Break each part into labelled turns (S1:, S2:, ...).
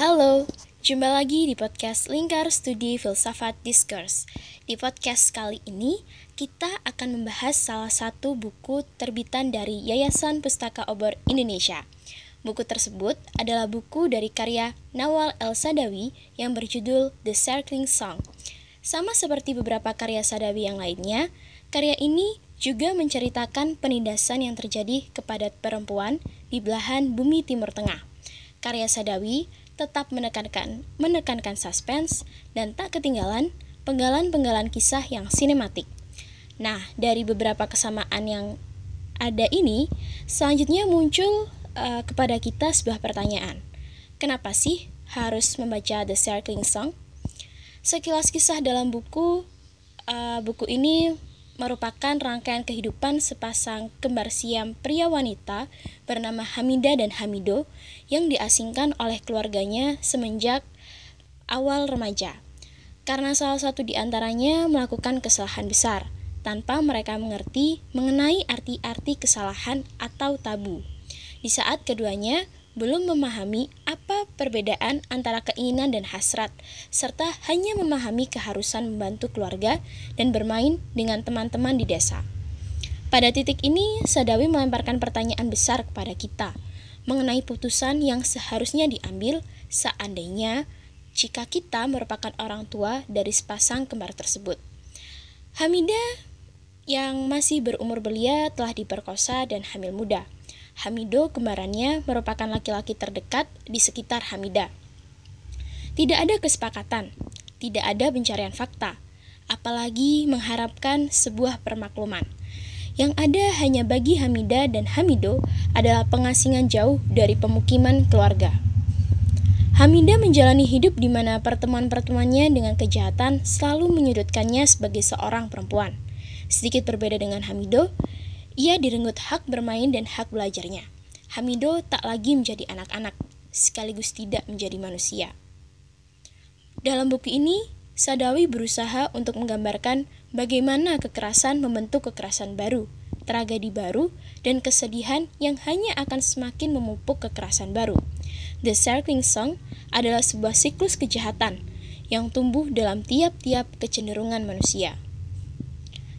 S1: Halo, jumpa lagi di podcast Lingkar Studi Filsafat Discourse. Di podcast kali ini, kita akan membahas salah satu buku terbitan dari Yayasan Pustaka Obor Indonesia. Buku tersebut adalah buku dari karya Nawal El Sadawi yang berjudul The Circling Song. Sama seperti beberapa karya Sadawi yang lainnya, karya ini juga menceritakan penindasan yang terjadi kepada perempuan di belahan bumi Timur Tengah. Karya Sadawi tetap menekankan menekankan suspense dan tak ketinggalan penggalan-penggalan kisah yang sinematik. Nah, dari beberapa kesamaan yang ada ini, selanjutnya muncul uh, kepada kita sebuah pertanyaan. Kenapa sih harus membaca The Circling Song? Sekilas kisah dalam buku, uh, buku ini merupakan rangkaian kehidupan sepasang kembar siam pria wanita bernama Hamida dan Hamido yang diasingkan oleh keluarganya semenjak awal remaja. Karena salah satu di antaranya melakukan kesalahan besar, tanpa mereka mengerti mengenai arti-arti kesalahan atau tabu. Di saat keduanya belum memahami apa perbedaan antara keinginan dan hasrat, serta hanya memahami keharusan membantu keluarga dan bermain dengan teman-teman di desa. Pada titik ini, Sadawi melemparkan pertanyaan besar kepada kita mengenai putusan yang seharusnya diambil seandainya jika kita merupakan orang tua dari sepasang kembar tersebut. Hamida yang masih berumur belia telah diperkosa dan hamil muda. Hamido kembarannya merupakan laki-laki terdekat di sekitar Hamida. Tidak ada kesepakatan, tidak ada pencarian fakta, apalagi mengharapkan sebuah permakluman. Yang ada hanya bagi Hamida dan Hamido adalah pengasingan jauh dari pemukiman keluarga. Hamida menjalani hidup di mana pertemuan-pertemuannya dengan kejahatan selalu menyudutkannya sebagai seorang perempuan. Sedikit berbeda dengan Hamido, ia direnggut hak bermain dan hak belajarnya. Hamido tak lagi menjadi anak-anak, sekaligus tidak menjadi manusia. Dalam buku ini, Sadawi berusaha untuk menggambarkan bagaimana kekerasan membentuk kekerasan baru, tragedi baru, dan kesedihan yang hanya akan semakin memupuk kekerasan baru. The Circling Song adalah sebuah siklus kejahatan yang tumbuh dalam tiap-tiap kecenderungan manusia.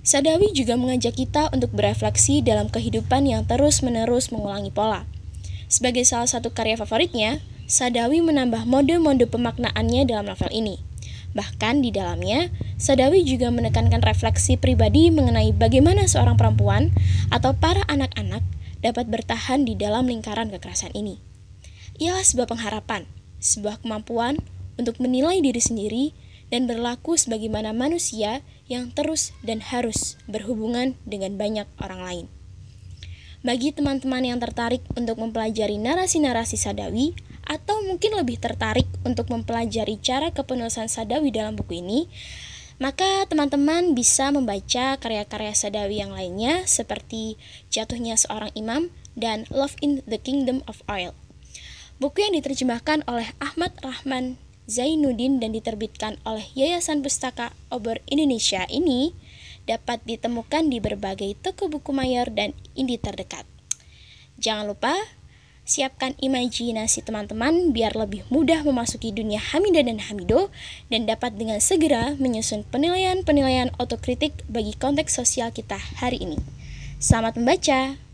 S1: Sadawi juga mengajak kita untuk berefleksi dalam kehidupan yang terus-menerus mengulangi pola. Sebagai salah satu karya favoritnya, Sadawi menambah mode-mode pemaknaannya dalam novel ini. Bahkan di dalamnya, Sadawi juga menekankan refleksi pribadi mengenai bagaimana seorang perempuan atau para anak-anak dapat bertahan di dalam lingkaran kekerasan ini. Ialah sebuah pengharapan, sebuah kemampuan untuk menilai diri sendiri dan berlaku sebagaimana manusia yang terus dan harus berhubungan dengan banyak orang lain. Bagi teman-teman yang tertarik untuk mempelajari narasi-narasi Sadawi atau mungkin lebih tertarik untuk mempelajari cara kepenulisan Sadawi dalam buku ini, maka teman-teman bisa membaca karya-karya Sadawi yang lainnya seperti Jatuhnya Seorang Imam dan Love in the Kingdom of Oil. Buku yang diterjemahkan oleh Ahmad Rahman Zainuddin dan diterbitkan oleh Yayasan Pustaka Obor Indonesia ini dapat ditemukan di berbagai toko buku mayor dan indi terdekat. Jangan lupa siapkan imajinasi teman-teman biar lebih mudah memasuki dunia Hamida dan Hamido dan dapat dengan segera menyusun penilaian-penilaian otokritik bagi konteks sosial kita hari ini. Selamat membaca!